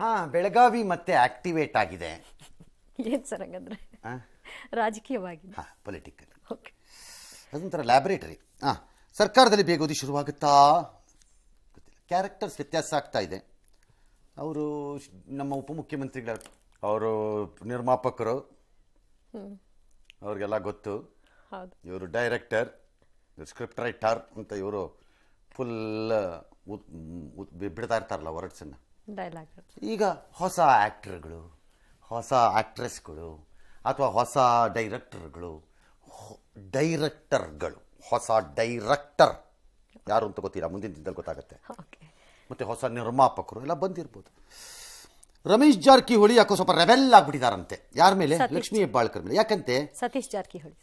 ಹಾ ಬೆಳಗಾವಿ ಮತ್ತೆ ಆಕ್ಟಿವೇಟ್ ಆಗಿದೆ ಏನು ಸರ್ ಹಂಗಂದ್ರೆ ರಾಜಕೀಯವಾಗಿ ಹಾ ಪೊಲಿಟಿಕಲ್ ಓಕೆ ಅದೊಂಥರ ಲ್ಯಾಬೊರೇಟರಿ ಹಾ ಸರ್ಕಾರದಲ್ಲಿ ಬೇಗೋದಿ ಶುರುವಾಗುತ್ತಾ ಕ್ಯಾರೆಕ್ಟರ್ಸ್ ವ್ಯತ್ಯಾಸ ಆಗ್ತಾ ಇದೆ ಅವರು ನಮ್ಮ ಉಪಮುಖ್ಯಮಂತ್ರಿಗಳ ಅವರು ನಿರ್ಮಾಪಕರು ಅವ್ರಿಗೆಲ್ಲ ಗೊತ್ತು ಇವರು ಡೈರೆಕ್ಟರ್ ಸ್ಕ್ರಿಪ್ಟ್ ರೈಟರ್ ಅಂತ ಇವರು ಫುಲ್ ಬಿಡ್ತಾ ಇರ್ತಾರಲ್ಲ ವರ್ಡ್ಸನ್ನು ಡೈಲಾಗ್ ಈಗ ಹೊಸ ಆ್ಯಕ್ಟ್ರ್ಗಳು ಹೊಸ ಆ್ಯಕ್ಟ್ರೆಸ್ಗಳು ಅಥವಾ ಹೊಸ ಡೈರೆಕ್ಟರ್ಗಳು ಡೈರೆಕ್ಟರ್ಗಳು ಹೊಸ ಡೈರೆಕ್ಟರ್ ಯಾರು ಅಂತ ಗೊತ್ತಿಲ್ಲ ಮುಂದಿನ ದಿನದಲ್ಲಿ ಗೊತ್ತಾಗುತ್ತೆ ಮತ್ತು ಹೊಸ ನಿರ್ಮಾಪಕರು ಎಲ್ಲ ಬಂದಿರ್ಬೋದು ರಮೇಶ್ ಜಾರಕಿಹೊಳಿ ಯಾಕೋ ಸ್ವಲ್ಪ ರೆವೆಲ್ ಆಗ್ಬಿಟ್ಟಿದಾರಂತೆ ಯಾರ ಮೇಲೆ ಲಕ್ಷ್ಮಿ ಹೆಬ್ಬಾಳ್ಕರ್ ಮೇಲೆ ಯಾಕಂತೆ ಸತೀಶ್ ಜಾರಕಿಹೊಳಿ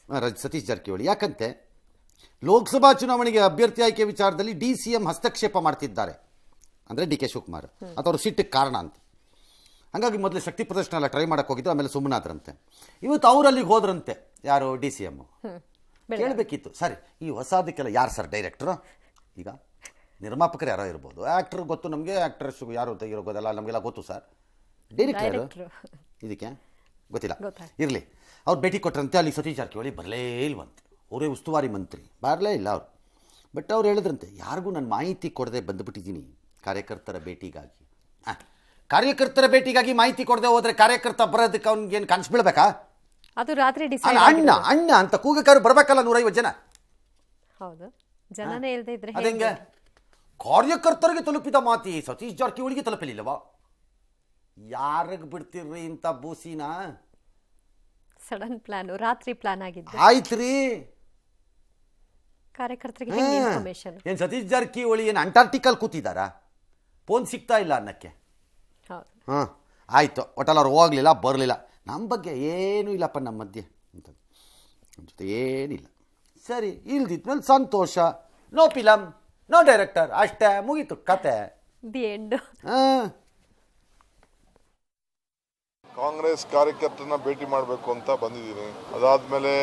ಸತೀಶ್ ಜಾರಕಿಹೊಳಿ ಯಾಕಂತೆ ಲೋಕಸಭಾ ಚುನಾವಣೆಗೆ ಅಭ್ಯರ್ಥಿ ಆಯ್ಕೆ ವಿಚಾರದಲ್ಲಿ ಡಿ ಸಿ ಎಂ ಹಸ್ತಕ್ಷೇಪ ಮಾಡ್ತಿದ್ದಾರೆ ಅಂದರೆ ಡಿ ಕೆ ಶಿವಕುಮಾರ್ ಅಥವಾ ಅವ್ರ ಸಿಟ್ಟಿಗೆ ಕಾರಣ ಅಂತ ಹಾಗಾಗಿ ಮೊದಲು ಶಕ್ತಿ ಪ್ರದರ್ಶನ ಎಲ್ಲ ಟ್ರೈ ಮಾಡಕ್ಕೆ ಹೋಗಿದ್ದು ಆಮೇಲೆ ಸುಮ್ಮನಾದ್ರಂತೆ ಇವತ್ತು ಅವರಲ್ಲಿಗೆ ಹೋದ್ರಂತೆ ಯಾರು ಡಿ ಸಿ ಎಮ್ ಕೇಳಬೇಕಿತ್ತು ಸರಿ ಈ ಹೊಸದಕ್ಕೆಲ್ಲ ಯಾರು ಸರ್ ಡೈರೆಕ್ಟ್ರು ಈಗ ನಿರ್ಮಾಪಕರು ಯಾರೋ ಇರ್ಬೋದು ಆ್ಯಕ್ಟ್ರ್ ಗೊತ್ತು ನಮಗೆ ಶು ಯಾರು ಇರೋ ಗೊತ್ತಲ್ಲ ನಮಗೆಲ್ಲ ಗೊತ್ತು ಸರ್ ಡೈರೆಕ್ಟರ್ ಇದಕ್ಕೆ ಗೊತ್ತಿಲ್ಲ ಇರಲಿ ಅವ್ರು ಭೇಟಿ ಕೊಟ್ಟರಂತೆ ಅಲ್ಲಿ ಸತೀಶ್ ಜಾರಕಿಹೊಳಿ ಬರಲೇ ಇಲ್ವಂತೆ ಅವರೇ ಉಸ್ತುವಾರಿ ಮಂತ್ರಿ ಬರಲೇ ಇಲ್ಲ ಅವರು ಬಟ್ ಅವ್ರು ಹೇಳಿದ್ರಂತೆ ಯಾರಿಗೂ ನಾನು ಮಾಹಿತಿ ಕೊಡದೆ ಬಂದುಬಿಟ್ಟಿದ್ದೀನಿ ಕಾರ್ಯಕರ್ತರ ಭೇಟಿಗಾಗಿ ಕಾರ್ಯಕರ್ತರ ಭೇಟಿಗಾಗಿ ಮಾಹಿತಿ ಕೊಡದೆ ಹೋದ್ರೆ ಕಾರ್ಯಕರ್ತ ಬರೋದಕ್ಕೆ ಏನು ಕನಸು ಬೀಳ್ಬೇಕಾ ಅದು ರಾತ್ರಿ ಡಿಸೈಡ್ ಅಣ್ಣ ಅಣ್ಣ ಅಂತ ಕೂಗಕ್ಕಾರು ಬರಬೇಕಲ್ಲ ನೂರೈವತ್ತು ಜನ ಹೌದು ಜನನೇ ಇಲ್ಲದೆ ಇದ್ರೆ ಕಾರ್ಯಕರ್ತರಿಗೆ ತಲುಪಿದ ಮಾತಿ ಸತೀಶ್ ಜಾರಕಿಹೊಳಿಗೆ ತಲುಪಲಿಲ್ಲವಾ ಯಾರಿಗೆ ಬಿಡ್ತಿರ್ರಿ ಇಂಥ ಬೂಸಿನ ಸಡನ್ ಪ್ಲಾನ್ ರಾತ್ರಿ ಪ್ಲಾನ್ ಆಗಿದ್ದು ಆಯ್ತ್ರಿ ಕಾರ್ಯಕರ್ತರಿಗೆ ಏನು ಸತೀಶ್ ಜಾರಕಿಹೊಳಿ ಏನು ಅಂಟಾರ್ಟಿಕಲ್ ಕೂತಿದ್ದಾರಾ ಫೋನ್ ಸಿಗ್ತಾ ಇಲ್ಲ ಅನ್ನಕ್ಕೆ ಹಾಂ ಆಯಿತು ಒಟ್ಟಲ್ಲಿ ಅವ್ರು ಹೋಗಲಿಲ್ಲ ಬರಲಿಲ್ಲ ನಮ್ಮ ಬಗ್ಗೆ ಏನೂ ಇಲ್ಲಪ್ಪ ನಮ್ಮ ಮಧ್ಯೆ ಅಂತ ನಮ್ಮ ಜೊತೆ ಏನಿಲ್ಲ ಸರಿ ಮೇಲೆ ಸಂತೋಷ ನೋ ಫಿಲಮ್ ನೋ ಡೈರೆಕ್ಟರ್ ಅಷ್ಟೇ ಮುಗೀತು ಕತೆ ಹಾಂ ಕಾಂಗ್ರೆಸ್ ಕಾರ್ಯಕರ್ತರನ್ನ ಭೇಟಿ ಮಾಡಬೇಕು ಅಂತ ಬಂದಿದ್ದೀನಿ ಅದಾದ್ಮೇಲೆ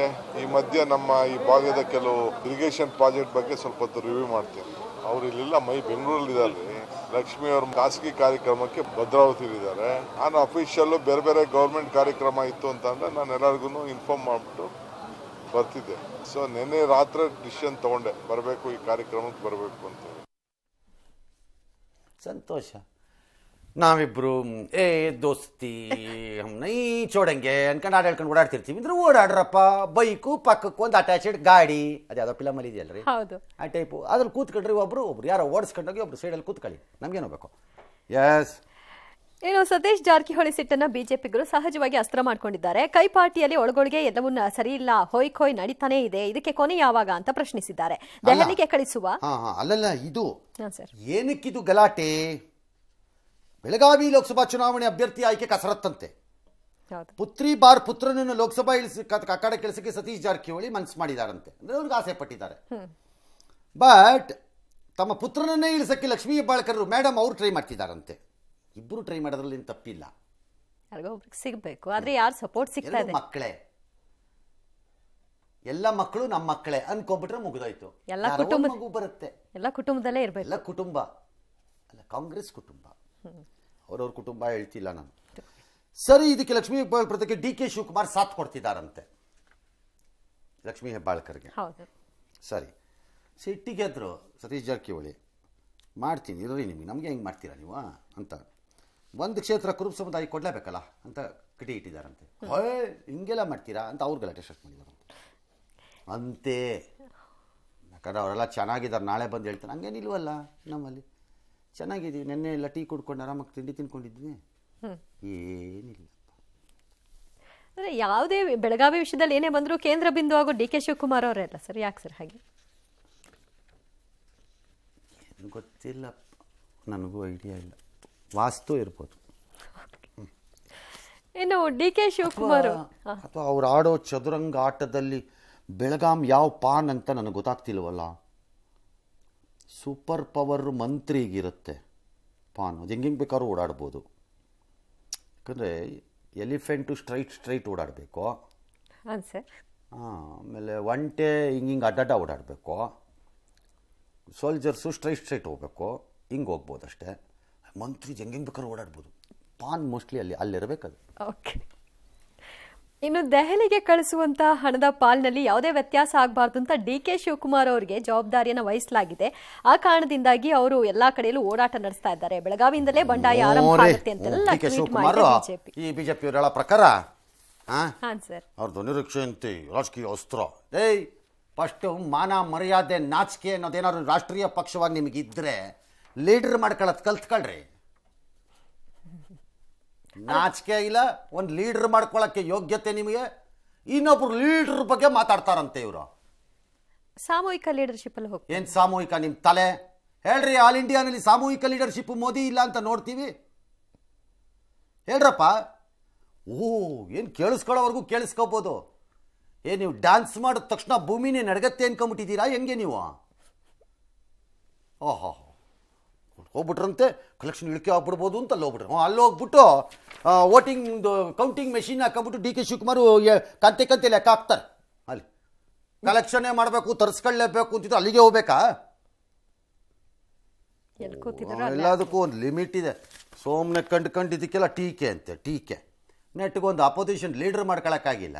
ಈ ಮಧ್ಯೆ ನಮ್ಮ ಈ ಭಾಗದ ಕೆಲವು ಇರಿಗೇಷನ್ ಪ್ರಾಜೆಕ್ಟ್ ಬಗ್ಗೆ ಸ್ವಲ್ಪ ಹೊತ್ತು ರಿವ್ಯೂ ಮಾಡ್ತೀನಿ ಅವ್ರು ಇಲ್ಲಿಲ್ಲ ಮೈ ಬೆಂಗಳೂರಲ್ಲಿ ಲಕ್ಷ್ಮಿ ಅವ್ರ ಖಾಸಗಿ ಕಾರ್ಯಕ್ರಮಕ್ಕೆ ಭದ್ರಾವತಿರಿದ್ದಾರೆ ನಾನು ಅಫಿಷಿಯಲ್ ಬೇರೆ ಬೇರೆ ಗೌರ್ಮೆಂಟ್ ಕಾರ್ಯಕ್ರಮ ಇತ್ತು ಅಂತಂದ್ರೆ ನಾನು ಎಲ್ಲರಿಗೂ ಇನ್ಫಾರ್ಮ್ ಮಾಡಿಬಿಟ್ಟು ಬರ್ತಿದ್ದೆ ಸೊ ನಿನ್ನೆ ರಾತ್ರಿ ಡಿಸಿಷನ್ ತೊಗೊಂಡೆ ಬರಬೇಕು ಈ ಕಾರ್ಯಕ್ರಮಕ್ಕೆ ಬರಬೇಕು ಅಂತ ಸಂತೋಷ ನಾವಿಬ್ರು ಏ ದೋಸ್ತಿ ನೈ ಚೋಡಂಗೆ ಅನ್ಕೊಂಡು ಆಟ ಹೇಳ್ಕೊಂಡು ಓಡಾಡ್ತಿರ್ತೀವಿ ಅಂದ್ರೆ ಓಡಾಡ್ರಪ್ಪ ಬೈಕು ಪಕ್ಕಕ್ಕೆ ಒಂದು ಅಟ್ಯಾಚ್ಡ್ ಗಾಡಿ ಅದು ಯಾವುದೋ ಫಿಲಮಲ್ಲಿ ಹೌದು ಆ ಟೈಪು ಅದ್ರಲ್ಲಿ ಕೂತ್ಕೊಂಡ್ರಿ ಒಬ್ರು ಒಬ್ರು ಯಾರೋ ಓಡಿಸ್ಕೊಂಡೋಗಿ ಒಬ್ರು ಸೈಡಲ್ಲಿ ಕೂತ್ಕೊಳ್ಳಿ ನಮ್ಗೇನು ಬೇಕು ಎಸ್ ಏನು ಸತೀಶ್ ಜಾರಕಿಹೊಳಿ ಸಿಟ್ಟನ್ನು ಬಿಜೆಪಿಗರು ಸಹಜವಾಗಿ ಅಸ್ತ್ರ ಮಾಡಿಕೊಂಡಿದ್ದಾರೆ ಕೈಪಾಟಿಯಲ್ಲಿ ಒಳಗೊಳಗೆ ಎಲ್ಲವನ್ನ ಸರಿ ಇಲ್ಲ ಹೊಯ್ ಕೊಯ್ ನಡೀತಾನೆ ಇದೆ ಇದಕ್ಕೆ ಕೊನೆ ಯಾವಾಗ ಅಂತ ಪ್ರಶ್ನಿಸಿದ್ದಾರೆ ದೆಹಲಿಗೆ ಕಳಿಸುವ ಅಲ್ಲಲ್ಲ ಇದು ಏನಕ್ಕಿದು ಗಲಾಟೆ ಬೆಳಗಾವಿ ಲೋಕಸಭಾ ಚುನಾವಣೆ ಅಭ್ಯರ್ಥಿ ಆಯ್ಕೆ ಕಸರತ್ತಂತೆ ಪುತ್ರಿ ಬಾರ್ ಪುತ್ರನನ್ನು ಲೋಕಸಭಾ ಇಳಿಸಿ ಕಕ್ಕಡ ಕೆಲಸಕ್ಕೆ ಸತೀಶ್ ಜಾರಕಿಹೊಳಿ ಮನಸ್ಸು ಮಾಡಿದಾರಂತೆ ಅಂದ್ರೆ ಅವ್ರಿಗೆ ಆಸೆ ಪಟ್ಟಿದ್ದಾರೆ ಬಟ್ ತಮ್ಮ ಪುತ್ರನನ್ನೇ ಇಳಿಸಕ್ಕೆ ಲಕ್ಷ್ಮೀ ಹೆಬ್ಬಾಳ್ಕರರು ಮೇಡಮ್ ಅವ್ರು ಟ್ರೈ ಮಾಡ್ತಿದ್ದಾರಂತೆ ಇಬ್ಬರು ಟ್ರೈ ಮಾಡೋದ್ರಲ್ಲಿ ತಪ್ಪಿಲ್ಲ ಸಿಗಬೇಕು ಆದರೆ ಯಾರು ಸಪೋರ್ಟ್ ಸಿಗ್ತಾರೆ ಮಕ್ಕಳೇ ಎಲ್ಲ ಮಕ್ಕಳು ನಮ್ಮ ಮಕ್ಕಳೇ ಅನ್ಕೊಂಡ್ಬಿಟ್ರೆ ಮುಗಿದೋಯ್ತು ಎಲ್ಲ ಕುಟುಂಬ ಬರುತ್ತೆ ಎಲ್ಲ ಕುಟುಂಬದಲ್ಲೇ ಇರಬೇಕು ಎಲ್ಲ ಕುಟುಂಬ ಅಲ್ಲ ಕಾಂಗ್ರೆಸ್ ಕುಟುಂಬ ಅವರವ್ರ ಕುಟುಂಬ ಹೇಳ್ತಿಲ್ಲ ನಾನು ಸರಿ ಇದಕ್ಕೆ ಲಕ್ಷ್ಮೀ ಹೆಬ್ಬಾಳ್ಕರ್ಗೆ ಡಿ ಕೆ ಶಿವಕುಮಾರ್ ಸಾಥ್ ಕೊಡ್ತಿದ್ದಾರಂತೆ ಲಕ್ಷ್ಮೀ ಹೆಬ್ಬಾಳ್ಕರ್ಗೆ ಸರಿ ಸಿಟ್ಟಿಗೆದ್ರು ಸತೀಶ್ ಜಾರಕಿಹೊಳಿ ಮಾಡ್ತೀನಿ ಇರ್ರಿ ನಿಮಗೆ ನಮಗೆ ಹೆಂಗೆ ಮಾಡ್ತೀರಾ ನೀವು ಅಂತ ಒಂದು ಕ್ಷೇತ್ರ ಕುರುಬ ಸಮುದಾಯ ಕೊಡಲೇಬೇಕಲ್ಲ ಅಂತ ಕಿಟಿ ಇಟ್ಟಿದ್ದಾರಂತೆ ಹೊಯ್ ಹಿಂಗೆಲ್ಲ ಮಾಡ್ತೀರಾ ಅಂತ ಅವ್ರಿಗೆಲ್ಲ ಟೆಸ್ಟ್ ಮಾಡಿದ್ದಾರೆ ಅಂತೆ ಯಾಕಂದ್ರೆ ಅವರೆಲ್ಲ ಚೆನ್ನಾಗಿದ್ದಾರೆ ನಾಳೆ ಬಂದು ಹೇಳ್ತಾರೆ ಹಂಗೇನಿಲ್ವಲ್ಲ ನಮ್ಮಲ್ಲಿ ಚೆನ್ನಾಗಿದ್ದೀವಿ ನೆನ್ನೆ ಎಲ್ಲ ಟೀ ಕುಡ್ಕೊಂಡು ಆರಾಮಾಗಿ ತಿಂಡಿ ತಿನ್ಕೊಂಡಿದ್ವಿ ಏನಿಲ್ಲ ಅಂದರೆ ಯಾವುದೇ ಬೆಳಗಾವಿ ವಿಷಯದಲ್ಲಿ ಏನೇ ಬಂದರೂ ಕೇಂದ್ರ ಬಿಂದು ಆಗೋ ಡಿ ಕೆ ಶಿವಕುಮಾರ್ ಅವರೇ ಅಲ್ಲ ಸರ್ ಯಾಕೆ ಸರ್ ಹಾಗೆ ಗೊತ್ತಿಲ್ಲ ನನಗೂ ಐಡಿಯಾ ಇಲ್ಲ ವಾಸ್ತು ಇರ್ಬೋದು ಇನ್ನು ಡಿ ಕೆ ಶಿವಕುಮಾರ್ ಅಥವಾ ಅವ್ರು ಆಡೋ ಚದುರಂಗ ಆಟದಲ್ಲಿ ಬೆಳಗಾಂ ಯಾವ ಪಾನ್ ಅಂತ ನನಗೆ ಗೊತ್ತಾಗ್ತಿಲ್ವಲ್ಲ ಸೂಪರ್ ಪವರ್ ಮಂತ್ರಿಗಿರುತ್ತೆ ಪಾನ್ ಅದು ಹೆಂಗೆ ಬೇಕಾದ್ರೂ ಓಡಾಡ್ಬೋದು ಯಾಕಂದರೆ ಎಲಿಫೆಂಟು ಸ್ಟ್ರೈಟ್ ಸ್ಟ್ರೈಟ್ ಓಡಾಡಬೇಕು ಹಾಂ ಸರ್ ಆಮೇಲೆ ಒಂಟೆ ಹಿಂಗೆ ಹಿಂಗೆ ಅಡ್ಡಡ್ಡ ಓಡಾಡಬೇಕು ಸೋಲ್ಜರ್ಸು ಸ್ಟ್ರೈಟ್ ಸ್ಟ್ರೈಟ್ ಹೋಗ್ಬೇಕು ಹಿಂಗೆ ಹೋಗ್ಬೋದು ಅಷ್ಟೇ ಮಂತ್ರಿ ಹೆಂಗೆ ಬೇಕಾದ್ರೂ ಓಡಾಡ್ಬೋದು ಪಾನ್ ಮೋಸ್ಟ್ಲಿ ಅಲ್ಲಿ ಅಲ್ಲಿರಬೇಕದು ಓಕೆ ಇನ್ನು ದೆಹಲಿಗೆ ಕಳಿಸುವಂತಹ ಹಣದ ಪಾಲ್ನಲ್ಲಿ ಯಾವುದೇ ವ್ಯತ್ಯಾಸ ಆಗಬಾರ್ದು ಅಂತ ಡಿ ಕೆ ಶಿವಕುಮಾರ್ ಅವರಿಗೆ ಜವಾಬ್ದಾರಿಯನ್ನು ವಹಿಸಲಾಗಿದೆ ಆ ಕಾರಣದಿಂದಾಗಿ ಅವರು ಎಲ್ಲಾ ಕಡೆಯಲ್ಲೂ ಓಡಾಟ ನಡೆಸ್ತಾ ಇದ್ದಾರೆ ಬೆಳಗಾವಿಯಿಂದಲೇ ಬಂಡಾಯ ಆರಂಭ ಆಗುತ್ತೆ ಪ್ರಕಾರ ಹಾಂ ಸರ್ ರಾಜಕೀಯ ಅಸ್ತ್ರ ಏಯ್ ಫಸ್ಟ್ ಮಾನ ಮರ್ಯಾದೆ ನಾಚಿಕೆ ಅನ್ನೋದೇನಾದ್ರು ರಾಷ್ಟ್ರೀಯ ಪಕ್ಷವಾಗಿ ನಿಮಗಿದ್ರೆ ಲೀಡರ್ ಮಾಡ್ಕೊಳ್ಳೋದು ಕಲ್ತ್ಕೊಳ್ರಿ ನಾಚಿಕೆ ಇಲ್ಲ ಒಂದು ಲೀಡ್ರ್ ಮಾಡ್ಕೊಳ್ಳೋಕ್ಕೆ ಯೋಗ್ಯತೆ ನಿಮಗೆ ಇನ್ನೊಬ್ರು ಲೀಡ್ರ್ ಬಗ್ಗೆ ಮಾತಾಡ್ತಾರಂತೆ ಇವರು ಸಾಮೂಹಿಕ ಲೀಡರ್ಶಿಪ್ ಅಲ್ಲಿ ಹೋಗಿ ಏನು ಸಾಮೂಹಿಕ ನಿಮ್ಮ ತಲೆ ಹೇಳ್ರಿ ಆಲ್ ಇಂಡಿಯಾನಲ್ಲಿ ಸಾಮೂಹಿಕ ಲೀಡರ್ಶಿಪ್ ಮೋದಿ ಇಲ್ಲ ಅಂತ ನೋಡ್ತೀವಿ ಹೇಳ್ರಪ್ಪ ಓ ಏನು ಕೇಳಿಸ್ಕೊಳ್ಳೋವರೆಗೂ ಕೇಳಿಸ್ಕೋಬೋದು ಏ ನೀವು ಡ್ಯಾನ್ಸ್ ಮಾಡಿದ ತಕ್ಷಣ ಭೂಮಿನೇ ನಡಗತ್ತೆ ಅನ್ಕೊಂಬಿಟ್ಟಿದ್ದೀರಾ ಹೆಂಗೆ ನೀವು ಓಹೋ ಹೋಗ್ಬಿಟ್ರಂತೆ ಕಲೆಕ್ಷನ್ ಇಳಿಕೆ ಆಗ್ಬಿಡ್ಬೋದು ಅಂತ ಅಲ್ಲಿ ಹೋಗ್ಬಿಟ್ರು ಅಲ್ಲಿ ಹೋಗ್ಬಿಟ್ಟು ವೋಟಿಂಗ್ದು ಕೌಂಟಿಂಗ್ ಮೆಷಿನ್ ಹಾಕೊಂಬಿಟ್ಟು ಡಿ ಕೆ ಶಿವಕುಮಾರ್ ಕಂತೆ ಕಂತೆ ಲೆಕ್ಕ ಹಾಕ್ತಾರೆ ಅಲ್ಲಿ ಕಲೆಕ್ಷನ್ನೇ ಮಾಡಬೇಕು ತರಿಸ್ಕೊಳ್ಳೇಬೇಕು ಅಂತಿದ್ರು ಅಲ್ಲಿಗೆ ಹೋಗ್ಬೇಕಾ ಎಲ್ಲದಕ್ಕೂ ಒಂದು ಲಿಮಿಟ್ ಇದೆ ಸೋಮ್ನೆ ಕಂಡು ಕಂಡಿದ್ದಕ್ಕೆಲ್ಲ ಟೀಕೆ ಅಂತೆ ಟೀಕೆ ಒಂದು ಅಪೋಸಿಷನ್ ಲೀಡರ್ ಮಾಡ್ಕೊಳಕ್ಕಾಗಿಲ್ಲ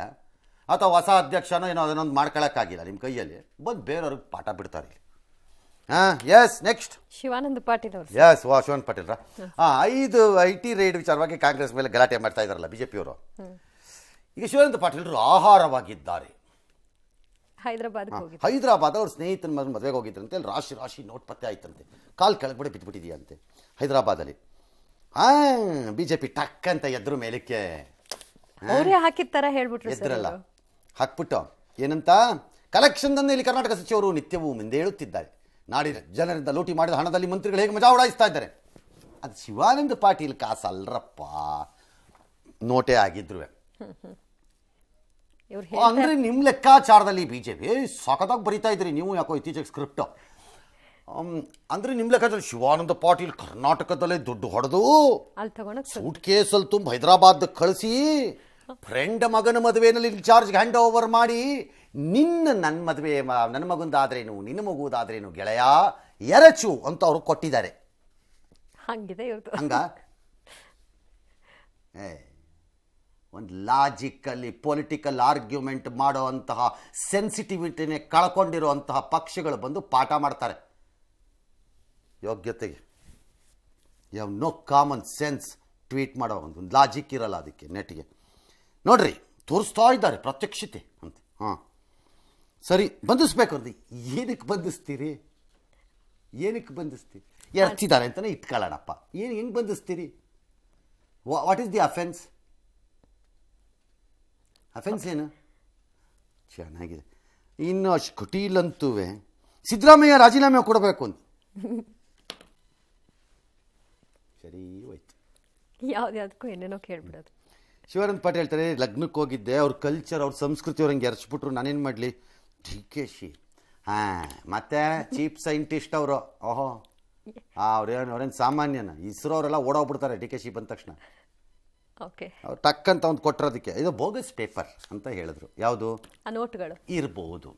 ಅಥವಾ ಹೊಸ ಅಧ್ಯಕ್ಷನೋ ಏನೋ ಅದನ್ನೊಂದು ಮಾಡ್ಕೊಳಕ್ಕಾಗಿಲ್ಲ ನಿಮ್ಮ ಕೈಯಲ್ಲಿ ಬಂದು ಬೇರೆಯವ್ರಿಗೆ ಪಾಠ ಬಿಡ್ತಾರೆ ಎಸ್ ನೆಕ್ಸ್ಟ್ ಶಿವಾನಂದ ಪಾಟೀಲ್ ಅವರು ಎಸ್ ಐದು ಐ ಟಿ ರೈಡ್ ವಿಚಾರವಾಗಿ ಕಾಂಗ್ರೆಸ್ ಮೇಲೆ ಗಲಾಟೆ ಮಾಡ್ತಾ ಇದ್ದಾರಲ್ಲ ಅವರು ಈಗ ಶಿವಾನಂದ ಪಾಟೀಲ್ರು ಆಹಾರವಾಗಿದ್ದಾರೆ ಹೈದರಾಬಾದ್ ಹೈದರಾಬಾದ್ ಅವ್ರ ಸ್ನೇಹಿತನ ಮಗನ ಮದುವೆಗೆ ಹೋಗಿದ್ರಂತೆ ಅಲ್ಲಿ ರಾಶಿ ರಾಶಿ ನೋಟ್ ಪತ್ತೆ ಆಯ್ತಂತೆ ಕಾಲು ಕೆಳಗಡೆ ಬಿದ್ದುಬಿಟ್ಟಿದೆಯಂತೆ ಹೈದರಾಬಾದಲ್ಲಿ ಅಲ್ಲಿ ಬಿ ಜೆ ಪಿ ಟಕ್ ಅಂತ ಎದ್ರು ಮೇಲಕ್ಕೆ ಅವರೇ ಹೇಳ್ಬಿಟ್ರು ಎದ್ರಲ್ಲ ಹಾಕ್ಬಿಟ್ಟು ಏನಂತ ಕಲೆಕ್ಷನ್ ಇಲ್ಲಿ ಕರ್ನಾಟಕ ಸಚಿವರು ನಿತ್ಯವೂ ಮುಂದೆ ಹೇಳುತ್ತಿದ್ದಾರೆ ನಾಡಿನ ಜನರಿಂದ ಲೂಟಿ ಮಾಡಿದ ಹಣದಲ್ಲಿ ಮಂತ್ರಿಗಳು ಹೇಗೆ ಮಜಾ ಉಡಾಯಿಸ್ತಾ ಇದ್ದಾರೆ ಅದು ಶಿವಾನಂದ ಪಾಟೀಲ್ ಕಾಸಲ್ರಪ್ಪ ನೋಟೆ ಆಗಿದ್ರು ಅಂದ್ರೆ ನಿಮ್ಮ ಲೆಕ್ಕಾಚಾರದಲ್ಲಿ ಬಿಜೆಪಿ ಸಖತ್ತಾಗಿ ಬರಿತಾ ಇದ್ರಿ ನೀವು ಯಾಕೋ ಇತ್ತೀಚೆಗೆ ಸ್ಕ್ರಿಪ್ಟ್ ಅಂದ್ರೆ ನಿಮ್ ಲೆಕ್ಕಾಚಾರ ಶಿವಾನಂದ ಪಾಟೀಲ್ ಕರ್ನಾಟಕದಲ್ಲೇ ದುಡ್ಡು ಹೊಡೆದು ಸೂಟ್ ಕೇಸಲ್ಲಿ ತುಂಬ ಹೈದರಾಬಾದ್ ಕಳಿಸಿ ಫ್ರೆಂಡ್ ಮಗನ ಮದುವೆನಲ್ಲಿ ಚಾರ್ಜ್ ಹ್ಯಾಂಡ್ ಓವರ್ ಮಾಡಿ ನಿನ್ನ ನನ್ನ ಮದುವೆ ನನ್ನ ಮಗಂದಾದ್ರೇನು ನಿನ್ನ ಮಗುದಾದ್ರೇನು ಗೆಳೆಯ ಎರಚು ಅಂತ ಅವರು ಕೊಟ್ಟಿದ್ದಾರೆ ಹಂಗಿದೆ ಹಂಗ ಒಂದು ಲಾಜಿಕಲ್ಲಿ ಪೊಲಿಟಿಕಲ್ ಆರ್ಗ್ಯುಮೆಂಟ್ ಮಾಡೋ ಅಂತಹ ಸೆನ್ಸಿಟಿವಿಟಿನೇ ಕಳ್ಕೊಂಡಿರುವಂತಹ ಪಕ್ಷಗಳು ಬಂದು ಪಾಠ ಮಾಡ್ತಾರೆ ಯೋಗ್ಯತೆಗೆ you know common sense tweet ಮಾಡೋ ಒಂದು ಲಾಜಿಕ್ ಇರಲ್ಲ ಅದಕ್ಕೆ ನೆಟ್ಗೆ ನೋಡ್ರಿ ತೋರಿಸ್ತಾ ಇದ್ದಾರೆ ಪ್ರತ್ಯಕ್ಷತೆ ಅಂತ ಹಾಂ ಸರಿ ಬಂಧಿಸ್ಬೇಕು ಅಂದ್ರೆ ಏನಕ್ಕೆ ಬಂಧಿಸ್ತೀರಿ ಏನಕ್ಕೆ ಬಂಧಿಸ್ತೀರಿ ಎರಚಿದ್ದಾರೆ ಅಂತಲೇ ಇಟ್ಕೊಳ್ಳೋಣಪ್ಪ ಏನು ಹೆಂಗೆ ಬಂಧಿಸ್ತೀರಿ what is the offence offence ಏನು ಚೆನ್ನಾಗಿದೆ ಇನ್ನು ಅಷ್ಟು ಕುಟೀಲಂತೂ ಸಿದ್ದರಾಮಯ್ಯ ರಾಜೀನಾಮೆ ಕೊಡಬೇಕು ಅಂತ ಸರಿ ಹೋಯ್ತು ಯಾವ್ದು ಯಾವ್ದಕ್ಕೂ ಏನೇನೋ ಕೇಳ್ಬಿಡೋದು ಶಿವಾನಂದ್ ಪಾಟೀಲ್ ಹೇಳ್ತಾರೆ ಲಗ್ನಕ್ಕೆ ಹೋಗಿದ್ದೆ ಅವ್ರ ಕಲ್ಚರ್ ಅವ್ರ ಸಂಸ್ಕೃತಿ ಅವ್ರಂಗೆ ಎರಚ್ಬಿಟ್ರು ನಾನೇನು ಮಾಡಲಿ ಡಿ ಕೆ ಶಿ ಹಾಂ ಮತ್ತೆ ಚೀಫ್ ಸೈಂಟಿಸ್ಟ್ ಅವರು ಓಹೋ ಅವ್ರೇನು ಅವ್ರೇನು ಸಾಮಾನ್ಯನ ಇಸ್ರೋ ಅವರೆಲ್ಲ ಓಡೋಗ್ಬಿಡ್ತಾರೆ ಡಿ ಕೆ ಶಿ ಬಂದ ತಕ್ಷಣ ಓಕೆ ಅವ್ರು ಟಕ್ಕಂತ ಒಂದು ಕೊಟ್ಟಿರೋದಕ್ಕೆ ಇದು ಬೋಗಸ್ ಪೇಪರ್ ಅಂತ ಹೇಳಿದ್ರು ಯಾವುದು ನೋಟ್ಗಳು ಇರ್ಬೋದು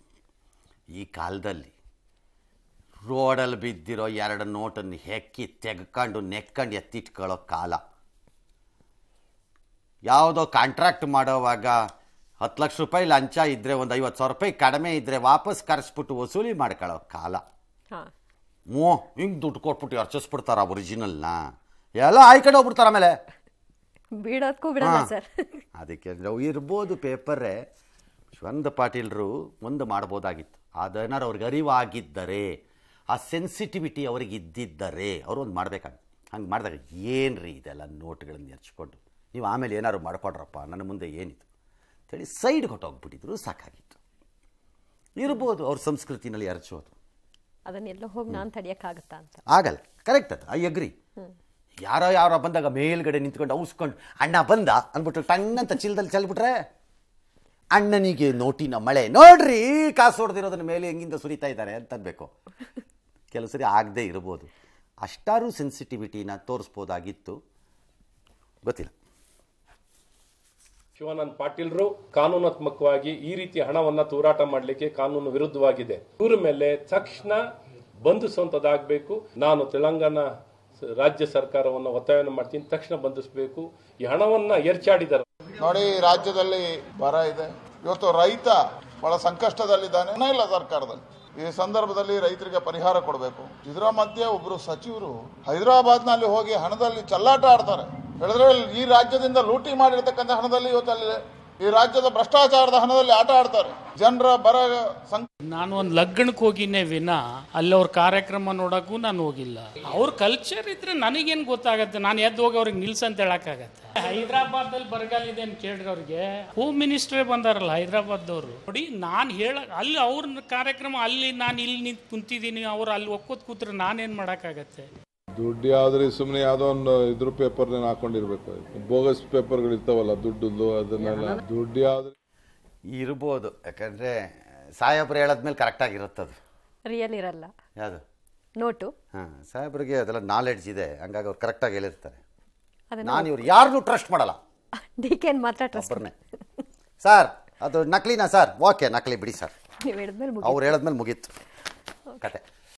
ಈ ಕಾಲದಲ್ಲಿ ರೋಡಲ್ಲಿ ಬಿದ್ದಿರೋ ಎರಡು ನೋಟನ್ನು ಹೆಕ್ಕಿ ತೆಗ್ಕೊಂಡು ನೆಕ್ಕೊಂಡು ಎತ್ತಿಟ್ಕೊಳ್ಳೋ ಕಾಲ ಯಾವುದೋ ಕಾಂಟ್ರಾಕ್ಟ್ ಮಾಡೋವಾಗ ಹತ್ತು ಲಕ್ಷ ರೂಪಾಯಿ ಲಂಚ ಇದ್ದರೆ ಒಂದು ಐವತ್ತು ಸಾವಿರ ರೂಪಾಯಿ ಕಡಿಮೆ ಇದ್ದರೆ ವಾಪಸ್ ಕರೆಸ್ಬಿಟ್ಟು ವಸೂಲಿ ಮಾಡ್ಕೊಳ್ಳೋ ಕಾಲ ಮೋ ಹಿಂಗೆ ದುಡ್ಡು ಕೊಟ್ಬಿಟ್ಟು ಅರ್ಚಿಸ್ಬಿಡ್ತಾರ ಒರಿಜಿನಲ್ನ ಎಲ್ಲ ಆಯ್ಕೊಂಡು ಹೋಗ್ಬಿಡ್ತಾರ ಆಮೇಲೆ ಸರ್ ಅದಕ್ಕೆ ಇರ್ಬೋದು ಪೇಪರೇ ಶಿವಂದ ಪಾಟೀಲ್ರು ಒಂದು ಮಾಡ್ಬೋದಾಗಿತ್ತು ಅದೇನಾರು ಅವ್ರಿಗೆ ಅರಿವಾಗಿದ್ದರೆ ಆ ಸೆನ್ಸಿಟಿವಿಟಿ ಅವ್ರಿಗೆ ಇದ್ದಿದ್ದರೆ ಅವ್ರು ಒಂದು ಮಾಡಬೇಕಾಗಿತ್ತು ಹಂಗೆ ಮಾಡಿದಾಗ ಏನ್ರಿ ರೀ ಇದೆಲ್ಲ ನೋಟ್ಗಳನ್ನ ಎರ್ಚ್ಕೊಂಡು ನೀವು ಆಮೇಲೆ ಏನಾದ್ರು ಮಾಡ್ಕೊಡ್ರಪ್ಪ ನನ್ನ ಮುಂದೆ ಏನಿತ್ತು ಅಂಥೇಳಿ ಸೈಡ್ ಹೊಟ್ಟೋಗ್ಬಿಟ್ಟಿದ್ರು ಸಾಕಾಗಿತ್ತು ಇರ್ಬೋದು ಅವ್ರ ಸಂಸ್ಕೃತಿನಲ್ಲಿ ಅರಚೋದು ಅದನ್ನೆಲ್ಲ ಹೋಗಿ ನಾನು ಅಂತ ಆಗಲ್ಲ ಕರೆಕ್ಟ್ ಅದು ಐ ಅಗ್ರಿ ಯಾರೋ ಯಾರೋ ಬಂದಾಗ ಮೇಲ್ಗಡೆ ನಿಂತ್ಕೊಂಡು ಔಸ್ಕೊಂಡು ಅಣ್ಣ ಬಂದ ಅಂದ್ಬಿಟ್ಟು ಟಣ್ಣಂತ ಚೀಲದಲ್ಲಿ ಚೆಲ್ಬಿಟ್ರೆ ಅಣ್ಣನಿಗೆ ನೋಟಿನ ಮಳೆ ನೋಡ್ರಿ ಕಾಸು ಹೊಡೆದಿರೋದನ್ನ ಮೇಲೆ ಹೆಂಗಿಂದ ಸುರಿತಾ ಇದ್ದಾರೆ ಅಂತ ಕೆಲವು ಸರಿ ಆಗದೆ ಇರ್ಬೋದು ಅಷ್ಟಾರು ಸೆನ್ಸಿಟಿವಿಟಿನ ತೋರಿಸ್ಬೋದಾಗಿತ್ತು ಗೊತ್ತಿಲ್ಲ ಶಿವಾನಂದ್ ಪಾಟೀಲ್ರು ಕಾನೂನಾತ್ಮಕವಾಗಿ ಈ ರೀತಿ ಹಣವನ್ನ ತೂರಾಟ ಮಾಡಲಿಕ್ಕೆ ಕಾನೂನು ವಿರುದ್ಧವಾಗಿದೆ ಇವ್ರ ಮೇಲೆ ತಕ್ಷಣ ಬಂಧಿಸುವಂತದಾಗಬೇಕು ನಾನು ತೆಲಂಗಾಣ ರಾಜ್ಯ ಸರ್ಕಾರವನ್ನು ಒತ್ತಾಯವನ್ನು ಮಾಡ್ತೀನಿ ತಕ್ಷಣ ಬಂಧಿಸಬೇಕು ಈ ಹಣವನ್ನ ಎರ್ಚಾಡಿದ್ದಾರೆ ನೋಡಿ ರಾಜ್ಯದಲ್ಲಿ ಬರ ಇದೆ ಇವತ್ತು ರೈತ ಬಹಳ ಸಂಕಷ್ಟದಲ್ಲಿದ್ದಾನೆ ಇಲ್ಲ ಸರ್ಕಾರದಲ್ಲಿ ಈ ಸಂದರ್ಭದಲ್ಲಿ ರೈತರಿಗೆ ಪರಿಹಾರ ಕೊಡಬೇಕು ಇದರ ಮಧ್ಯೆ ಒಬ್ಬರು ಸಚಿವರು ಹೈದರಾಬಾದ್ನಲ್ಲಿ ಹೋಗಿ ಹಣದಲ್ಲಿ ಚಲ್ಲಾಟ ಆಡ್ತಾರೆ ಹೇಳಿದ್ರೆ ಈ ರಾಜ್ಯದಿಂದ ಲೂಟಿ ಮಾಡಿರ್ತಕ್ಕಂಥ ಹಣದಲ್ಲಿ ಇವತ್ತು ಅಲ್ಲಿ ಈ ರಾಜ್ಯದ ಭ್ರಷ್ಟಾಚಾರದ ಹಣದಲ್ಲಿ ಆಟ ಆಡ್ತಾರೆ ಜನರ ಬರ ನಾನು ಒಂದು ಲಗ್ನಕ್ಕೆ ಹೋಗಿನೇ ವಿನ ಅಲ್ಲಿ ಅವ್ರ ಕಾರ್ಯಕ್ರಮ ನೋಡಕ್ಕೂ ನಾನು ಹೋಗಿಲ್ಲ ಅವ್ರ ಕಲ್ಚರ್ ಇದ್ರೆ ನನಗೇನ್ ಗೊತ್ತಾಗತ್ತೆ ನಾನು ಎದ್ದು ಹೋಗಿ ಅವ್ರಿಗೆ ನಿಲ್ಸ ಅಂತ ಹೇಳಕ್ಕಾಗತ್ತೆ ಹೈದ್ರಾಬಾದ್ ಅಲ್ಲಿ ಬರಗಾಲ ಇದೆ ಅಂತ ಕೇಳಿದ್ರೆ ಅವ್ರಿಗೆ ಹೋಮ್ ಮಿನಿಸ್ಟ್ರೇ ಬಂದಾರಲ್ಲ ಅವರು ನೋಡಿ ನಾನು ಹೇಳ ಅಲ್ಲಿ ಅವ್ರ ಕಾರ್ಯಕ್ರಮ ಅಲ್ಲಿ ನಾನು ಇಲ್ಲಿ ನಿಂತ ಕುಂತಿದ್ದೀನಿ ಅವ್ರು ಅಲ್ಲಿ ಒಕ್ಕೋದ್ ಕೂತ್ರೆ ನಾನೇನು ಮಾಡೋಕ್ಕಾಗತ್ತೆ ದುಡ್ಡು ಯಾವ್ದ್ರೆ ಸುಮ್ಮನೆ ಯಾವುದೋ ಒಂದು ಇದ್ರ ಪೇಪರ್ ಹಾಕೊಂಡಿರ್ಬೇಕು ಬೋಗಸ್ ಪೇಪರ್ಗಳಿರ್ತಾವಲ್ಲ ದುಡ್ಡು ಅದನ್ನೆಲ್ಲ ದುಡ್ಡು ಯಾವ್ದು ಇರ್ಬೋದು ಯಾಕಂದರೆ ಸಾಹೇಬ್ರು ಹೇಳದ್ಮೇಲೆ ಇರುತ್ತೆ ಅದು ರಿಯಲ್ ಇರಲ್ಲ ಯಾವುದು ನೋಟು ಹಾಂ ಸಾಹೇಬ್ರಿಗೆ ಅದೆಲ್ಲ ನಾಲೆಡ್ಜ್ ಇದೆ ಹಂಗಾಗಿ ಅವ್ರು ಕರೆಕ್ಟಾಗಿ ಹೇಳಿರ್ತಾರೆ ನಾನು ಇವ್ರು ಯಾರನ್ನೂ ಟ್ರಸ್ಟ್ ಮಾಡಲ್ಲ ಡಿ ಮಾತ್ರ ಟ್ರಸ್ಟ್ ಸರ್ ಅದು ನಕಲಿನ ಸರ್ ಓಕೆ ನಕಲಿ ಬಿಡಿ ಸರ್ ಹೇಳಿದ್ಮೇಲೆ ಅವ್ರು ಹೇಳಿದ್ಮೇಲೆ ಮುಗೀತು ಕತೆ